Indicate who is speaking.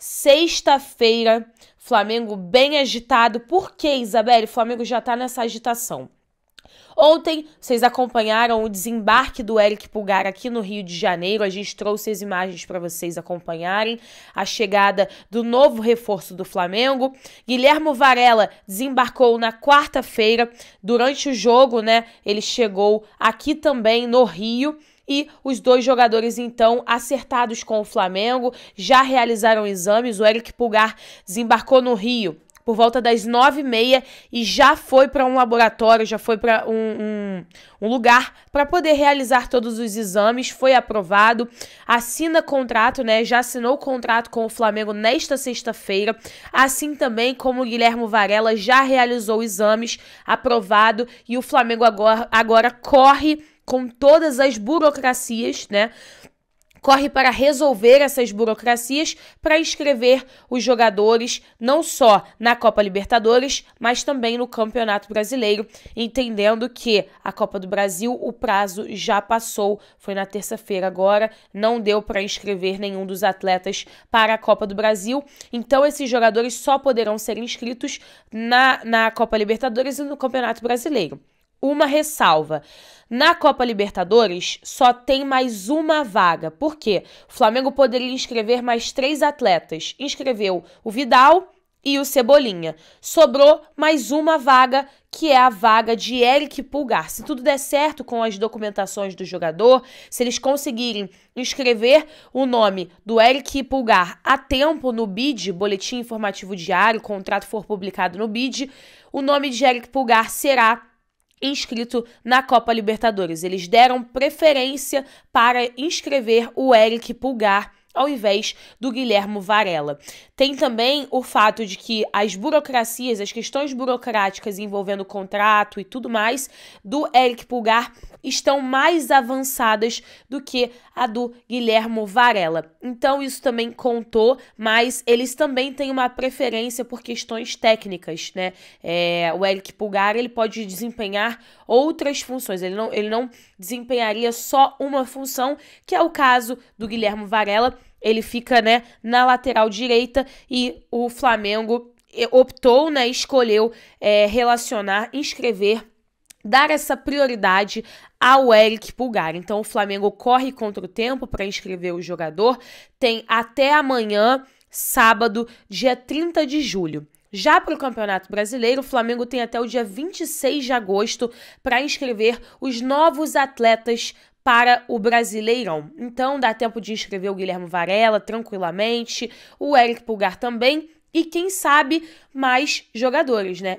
Speaker 1: Sexta-feira, Flamengo bem agitado. Por que, Isabelle? O Flamengo já está nessa agitação. Ontem vocês acompanharam o desembarque do Eric Pulgar aqui no Rio de Janeiro. A gente trouxe as imagens para vocês acompanharem a chegada do novo reforço do Flamengo. Guilhermo Varela desembarcou na quarta-feira durante o jogo, né? Ele chegou aqui também no Rio e os dois jogadores, então, acertados com o Flamengo, já realizaram exames. O Eric Pulgar desembarcou no Rio por volta das nove e meia e já foi para um laboratório, já foi para um, um, um, lugar para poder realizar todos os exames, foi aprovado, assina contrato, né? Já assinou o contrato com o Flamengo nesta sexta-feira, assim também como o Guilhermo Varela já realizou exames, aprovado, e o Flamengo agora, agora corre com todas as burocracias, né? corre para resolver essas burocracias para inscrever os jogadores não só na Copa Libertadores, mas também no Campeonato Brasileiro, entendendo que a Copa do Brasil o prazo já passou, foi na terça-feira agora, não deu para inscrever nenhum dos atletas para a Copa do Brasil, então esses jogadores só poderão ser inscritos na, na Copa Libertadores e no Campeonato Brasileiro uma ressalva. Na Copa Libertadores, só tem mais uma vaga. Por quê? O Flamengo poderia inscrever mais três atletas. Inscreveu o Vidal e o Cebolinha. Sobrou mais uma vaga, que é a vaga de Eric Pulgar. Se tudo der certo com as documentações do jogador, se eles conseguirem inscrever o nome do Eric Pulgar a tempo no BID, Boletim Informativo Diário, o contrato for publicado no BID, o nome de Eric Pulgar será inscrito na Copa Libertadores. Eles deram preferência para inscrever o Eric Pulgar ao invés do Guilhermo Varela. Tem também o fato de que as burocracias, as questões burocráticas envolvendo contrato e tudo mais do Eric Pulgar estão mais avançadas do que a do Guilhermo Varela. Então isso também contou, mas eles também têm uma preferência por questões técnicas, né? É, o Eric Pulgar ele pode desempenhar outras funções, ele não, ele não desempenharia só uma função, que é o caso do Guilhermo Varela, ele fica, né, na lateral direita e o Flamengo eh, optou, né, escolheu é, relacionar, inscrever dar essa prioridade ao Eric Pulgar. Então o Flamengo corre contra o tempo para inscrever o jogador, tem até amanhã, sábado, dia 30 de julho. Já para o Campeonato Brasileiro, o Flamengo tem até o dia 26 de agosto para inscrever os novos atletas para o Brasileirão. Então dá tempo de inscrever o Guilherme Varela tranquilamente, o Eric Pulgar também e quem sabe mais jogadores, né?